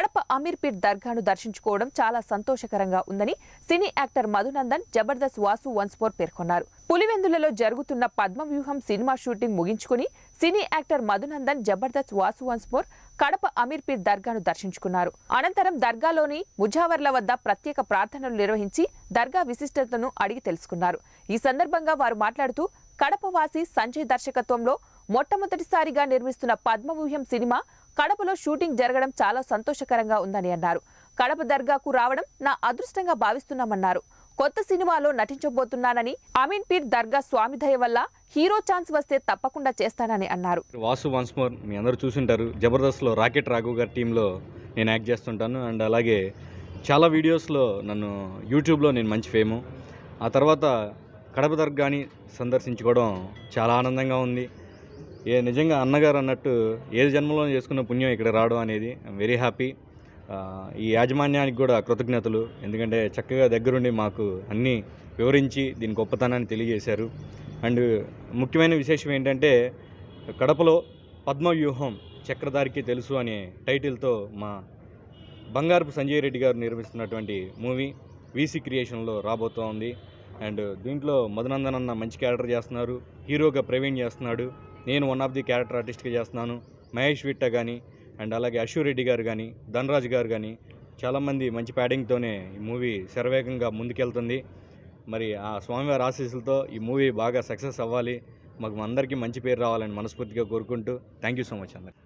కడప అమీర్పీర్ దర్గాను దర్శించుకోవడం చాలా సంతోషకరంగా ఉందని cine actor Madhunandan Jabardasth Vasu once more పేర్కొన్నారు పులివెందులలో జరుగుతున్న పద్మవ్యూహం సినిమా షూటింగ్ ముగించుకుని cine actor Madhunandan Jabardasth Vasu once more Kadapa Amirpeer దర్గాను దర్శించుకున్నారు అనంతరం దర్గాలోని ముజావర్ల వద్ద ప్రత్యేక ప్రార్థనలు నిర్వహించి దర్గా విశిష్టతను అడిగి తెలుసుకున్నారు ఈ సందర్భంగా వారు మాట్లాడుతూ కడపవాసి సంజయ్ దర్శకత్వంలో మొట్టమొదటిసారిగా నిర్మిస్తున్న పద్మవ్యూహం సినిమా కడపలో షూటింగ్ జరగడం చాలా సంతోషకరంగా ఉందని అన్నారు కడప దర్గాకు రావడం నా అదృష్టంగా భావిస్తున్నామన్నారు కొత్త సినిమాలో నటించబోతున్నానని అమీన్ పీర్ దర్గా స్వామి దయ వల్ల హీరో ఛాన్స్ వస్తే తప్పకుండా చేస్తానని అన్నారు వాసు వన్స్ మోర్ మీ అందరు చూసింటారు జబర్దస్త్లో రాకెట్ రాఘు గారి టీంలో నేను యాక్ట్ చేస్తుంటాను అండ్ అలాగే చాలా వీడియోస్లో నన్ను యూట్యూబ్లో నేను మంచి ఫేము ఆ తర్వాత కడప దర్గాని సందర్శించుకోవడం చాలా ఆనందంగా ఉంది ఏ నిజంగా అన్నగారు అన్నట్టు ఏది జన్మలో చేసుకున్న పుణ్యం ఇక్కడ రావడం అనేది ఐమ్ వెరీ హ్యాపీ ఈ యాజమాన్యానికి కూడా కృతజ్ఞతలు ఎందుకంటే చక్కగా దగ్గరుండి మాకు అన్నీ వివరించి దీని గొప్పతనాన్ని తెలియజేశారు అండ్ ముఖ్యమైన విశేషం ఏంటంటే కడపలో పద్మవ్యూహం చక్రధారికి తెలుసు అనే టైటిల్తో మా బంగారపు సంజయ్ రెడ్డి గారు నిర్మిస్తున్నటువంటి మూవీ వీసీ క్రియేషన్లో రాబోతోంది అండ్ దీంట్లో మధునందన్ అన్న మంచి క్యారెక్టర్ చేస్తున్నారు హీరోగా ప్రవీణ్ చేస్తున్నాడు నేను వన్ ఆఫ్ ది క్యారెక్టర్ ఆర్టిస్ట్గా చేస్తున్నాను మహేష్ విట్ట కానీ అండ్ అలాగే అశ్వర్ రెడ్డి గారు కానీ ధనరాజ్ గారు కానీ చాలామంది మంచి ప్యాడింగ్తోనే ఈ మూవీ శరవేగంగా ముందుకెళ్తుంది మరి ఆ స్వామివారి ఆశీస్సులతో ఈ మూవీ బాగా సక్సెస్ అవ్వాలి మాకు అందరికీ మంచి పేరు రావాలని మనస్ఫూర్తిగా కోరుకుంటూ థ్యాంక్ యూ సో మచ్ అందరు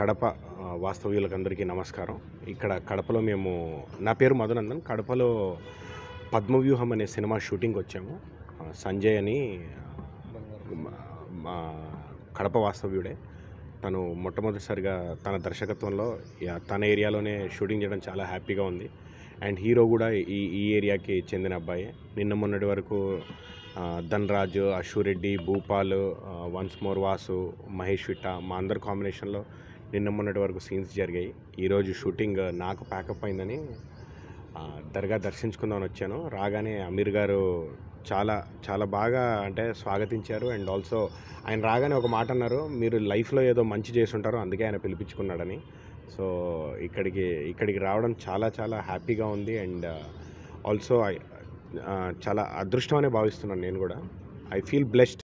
కడప వాస్తవ్యులకు నమస్కారం ఇక్కడ కడపలో మేము నా పేరు మధునందన్ కడపలో పద్మవ్యూహం అనే సినిమా షూటింగ్ వచ్చాము సంజయ్ అని మా కడప వాస్తవ్యుడే తను మొట్టమొదటిసారిగా తన దర్శకత్వంలో తన ఏరియాలోనే షూటింగ్ చేయడం చాలా హ్యాపీగా ఉంది అండ్ హీరో కూడా ఈ ఈ ఏరియాకి చెందిన అబ్బాయి నిన్న మొన్నటి వరకు ధన్రాజ్ అశ్వరెడ్డి భూపాల్ వన్స్ మోర్ వాసు మహేష్ విట్ట మా అందరి కాంబినేషన్లో నిన్న మొన్నటి వరకు సీన్స్ జరిగాయి ఈరోజు షూటింగ్ నాకు ప్యాకప్ అయిందని దర్గా దర్శించుకుందామని వచ్చాను రాగానే అమీర్ గారు చాలా చాలా బాగా అంటే స్వాగతించారు అండ్ ఆల్సో ఆయన రాగానే ఒక మాట అన్నారు మీరు లైఫ్లో ఏదో మంచి చేసి ఉంటారు అందుకే ఆయన పిలిపించుకున్నాడని సో ఇక్కడికి ఇక్కడికి రావడం చాలా చాలా హ్యాపీగా ఉంది అండ్ ఆల్సో చాలా అదృష్టం అనే భావిస్తున్నాను నేను కూడా ఐ ఫీల్ బ్లెస్డ్